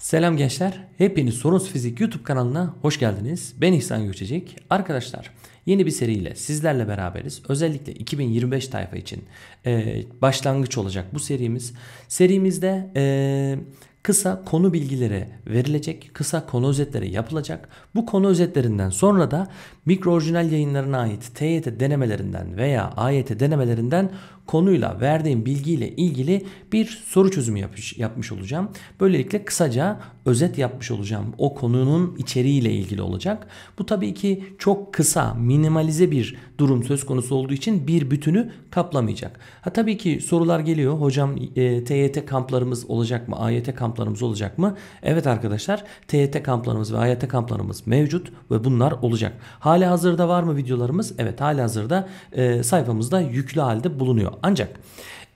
Selam gençler. Hepiniz Sorunsuz Fizik YouTube kanalına hoş geldiniz. Ben İhsan Göçecek. Arkadaşlar yeni bir seriyle sizlerle beraberiz. Özellikle 2025 tayfa için e, başlangıç olacak bu serimiz. Serimizde e, kısa konu bilgileri verilecek, kısa konu özetleri yapılacak. Bu konu özetlerinden sonra da mikro orijinal yayınlarına ait TYT denemelerinden veya AYT denemelerinden konuyla verdiğim bilgiyle ilgili bir soru çözümü yapmış, yapmış olacağım. Böylelikle kısaca özet yapmış olacağım. O konunun içeriğiyle ilgili olacak. Bu tabii ki çok kısa, minimalize bir durum söz konusu olduğu için bir bütünü kaplamayacak. Ha tabii ki sorular geliyor. Hocam e, TYT kamplarımız olacak mı? AYT kamplarımız olacak mı? Evet arkadaşlar TYT kamplarımız ve AYT kamplarımız mevcut ve bunlar olacak. Hali hazırda var mı videolarımız? Evet hali hazırda e, sayfamızda yüklü halde bulunuyor. Ancak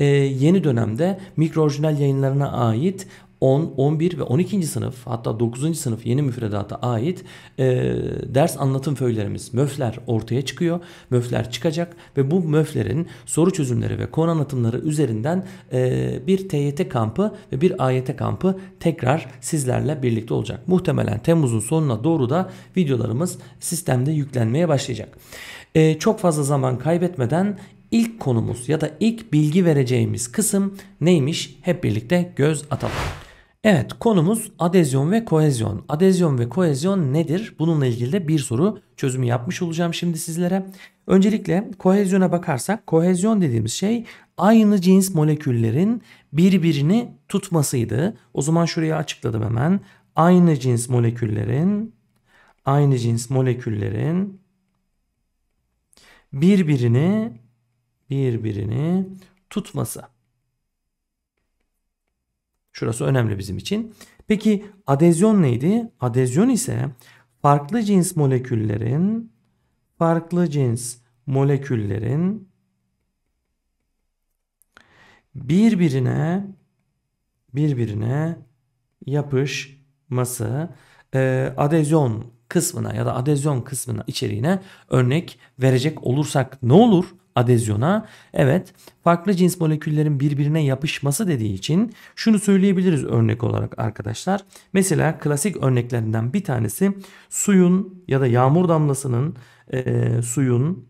e, yeni dönemde mikro orijinal yayınlarına ait 10, 11 ve 12. sınıf hatta 9. sınıf yeni müfredata ait e, ders anlatım föylerimiz MÖF'ler ortaya çıkıyor. MÖF'ler çıkacak ve bu MÖF'lerin soru çözümleri ve konu anlatımları üzerinden e, bir TYT kampı ve bir AYT kampı tekrar sizlerle birlikte olacak. Muhtemelen Temmuz'un sonuna doğru da videolarımız sistemde yüklenmeye başlayacak. E, çok fazla zaman kaybetmeden İlk konumuz ya da ilk bilgi vereceğimiz kısım neymiş? Hep birlikte göz atalım. Evet konumuz adezyon ve kohezyon. Adezyon ve kohezyon nedir? Bununla ilgili de bir soru çözümü yapmış olacağım şimdi sizlere. Öncelikle kohezyona bakarsak kohezyon dediğimiz şey aynı cins moleküllerin birbirini tutmasıydı. O zaman şuraya açıkladım hemen. Aynı cins moleküllerin aynı cins moleküllerin birbirini birbirini tutması. Şurası önemli bizim için. Peki adezyon neydi? Adezyon ise farklı cins moleküllerin farklı cins moleküllerin birbirine birbirine yapışması e, adezyon kısmına ya da adezyon kısmına içeriğine örnek verecek olursak ne olur? adezyona. Evet farklı cins moleküllerin birbirine yapışması dediği için şunu söyleyebiliriz örnek olarak arkadaşlar. Mesela klasik örneklerinden bir tanesi suyun ya da yağmur damlasının e, suyun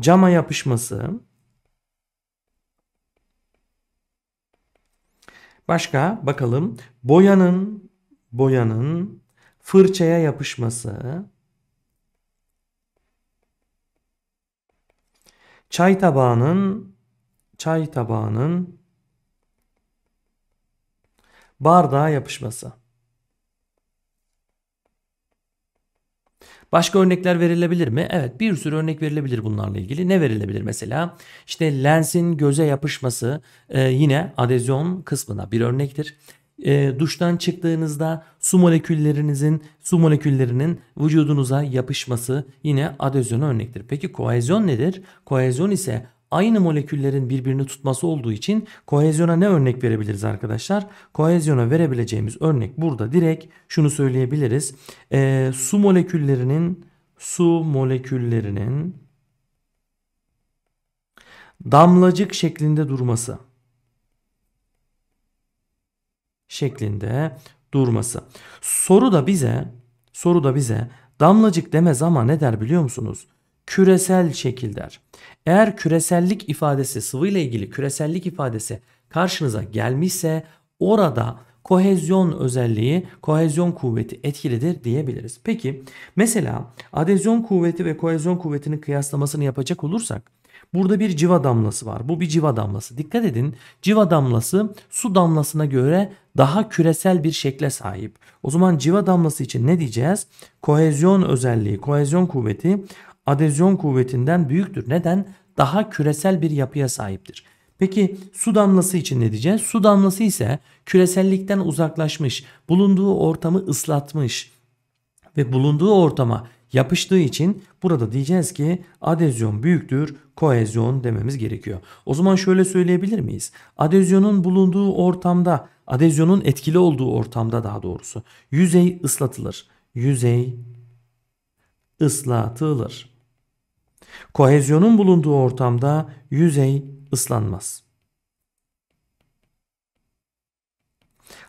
cama yapışması. Başka bakalım boyanın boyanın fırçaya yapışması Çay tabağının çay tabağının bardağa yapışması. Başka örnekler verilebilir mi? Evet bir sürü örnek verilebilir bunlarla ilgili. Ne verilebilir mesela? İşte lensin göze yapışması e, yine adezyon kısmına bir örnektir e, duştan çıktığınızda su moleküllerinizin su moleküllerinin vücudunuza yapışması yine adezyon örnektir. Peki koalizyon nedir? Koalizyon ise aynı moleküllerin birbirini tutması olduğu için kohezyona ne örnek verebiliriz arkadaşlar? Kohezyona verebileceğimiz örnek burada direkt şunu söyleyebiliriz. E, su moleküllerinin su moleküllerinin damlacık şeklinde durması. şeklinde durması. Soru da bize soru da bize damlacık demez ama ne der biliyor musunuz? Küresel şekil der. Eğer küresellik ifadesi sıvı ile ilgili küresellik ifadesi karşınıza gelmişse orada kohezyon özelliği, kohezyon kuvveti etkilidir diyebiliriz. Peki mesela adezyon kuvveti ve kohezyon kuvvetinin kıyaslamasını yapacak olursak Burada bir civa damlası var. Bu bir civa damlası. Dikkat edin civa damlası su damlasına göre daha küresel bir şekle sahip. O zaman civa damlası için ne diyeceğiz? Kohezyon özelliği, kohezyon kuvveti adezyon kuvvetinden büyüktür. Neden? Daha küresel bir yapıya sahiptir. Peki su damlası için ne diyeceğiz? Su damlası ise küresellikten uzaklaşmış, bulunduğu ortamı ıslatmış ve bulunduğu ortama yapıştığı için burada diyeceğiz ki adezyon büyüktür koezyon dememiz gerekiyor. O zaman şöyle söyleyebilir miyiz? Adezyonun bulunduğu ortamda, adezyonun etkili olduğu ortamda daha doğrusu yüzey ıslatılır. Yüzey ıslatılır. Kohezyonun bulunduğu ortamda yüzey ıslanmaz.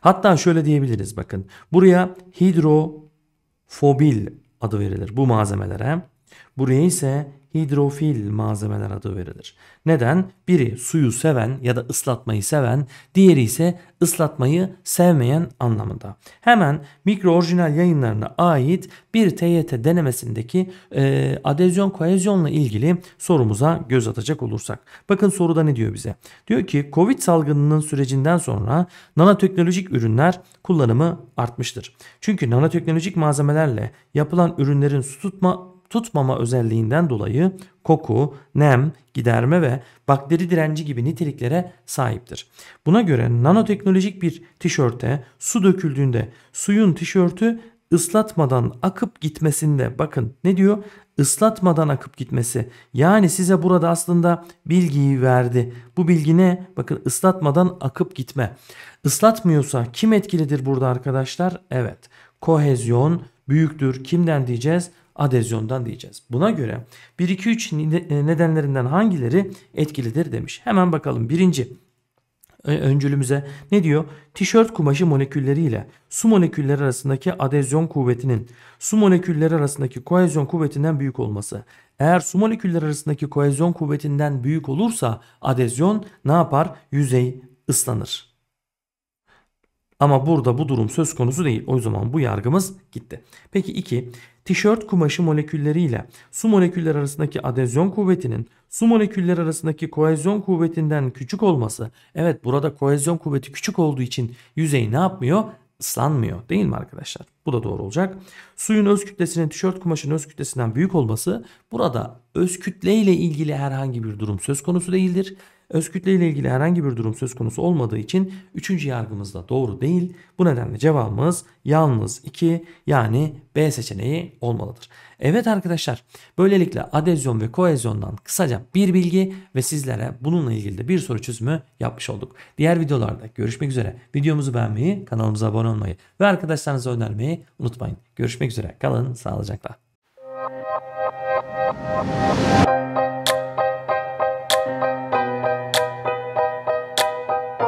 Hatta şöyle diyebiliriz bakın. Buraya hidrofobil adı verilir bu malzemelere. Buraya ise hidrofil malzemeler adı verilir. Neden? Biri suyu seven ya da ıslatmayı seven, diğeri ise ıslatmayı sevmeyen anlamında. Hemen mikro orijinal yayınlarına ait bir TYT denemesindeki e, adezyon koezyonla ilgili sorumuza göz atacak olursak. Bakın soruda ne diyor bize? Diyor ki Covid salgınının sürecinden sonra nanoteknolojik ürünler kullanımı artmıştır. Çünkü nanoteknolojik malzemelerle yapılan ürünlerin su tutma tutmama özelliğinden dolayı koku, nem, giderme ve bakteri direnci gibi niteliklere sahiptir. Buna göre nanoteknolojik bir tişörte su döküldüğünde suyun tişörtü ıslatmadan akıp gitmesinde bakın ne diyor? Islatmadan akıp gitmesi. Yani size burada aslında bilgiyi verdi. Bu bilgi ne? Bakın ıslatmadan akıp gitme. Islatmıyorsa kim etkilidir burada arkadaşlar? Evet. Kohezyon, büyüktür. Kimden diyeceğiz? Adezyondan diyeceğiz. Buna göre 1 2 3 nedenlerinden hangileri etkilidir demiş. Hemen bakalım. Birinci öncülümüze ne diyor? Tişört kumaşı molekülleriyle su molekülleri arasındaki adezyon kuvvetinin su molekülleri arasındaki koalizyon kuvvetinden büyük olması. Eğer su molekülleri arasındaki koalizyon kuvvetinden büyük olursa adezyon ne yapar? Yüzey ıslanır. Ama burada bu durum söz konusu değil. O zaman bu yargımız gitti. Peki 2. Tişört kumaşı molekülleriyle su molekülleri arasındaki adezyon kuvvetinin su molekülleri arasındaki koezyon kuvvetinden küçük olması. Evet burada koezyon kuvveti küçük olduğu için yüzey ne yapmıyor? ıslanmıyor değil mi arkadaşlar? Bu da doğru olacak. Suyun öz kütlesinin tişört kumaşının öz kütlesinden büyük olması burada öz kütle ile ilgili herhangi bir durum söz konusu değildir. Öz kütle ile ilgili herhangi bir durum söz konusu olmadığı için 3. yargımız da doğru değil. Bu nedenle cevabımız yalnız 2 yani B seçeneği olmalıdır. Evet arkadaşlar böylelikle adezyon ve koezyondan kısaca bir bilgi ve sizlere bununla ilgili de bir soru çözümü yapmış olduk. Diğer videolarda görüşmek üzere. Videomuzu beğenmeyi, kanalımıza abone olmayı ve arkadaşlarınıza önermeyi unutmayın. Görüşmek üzere. Kalın sağlıcakla.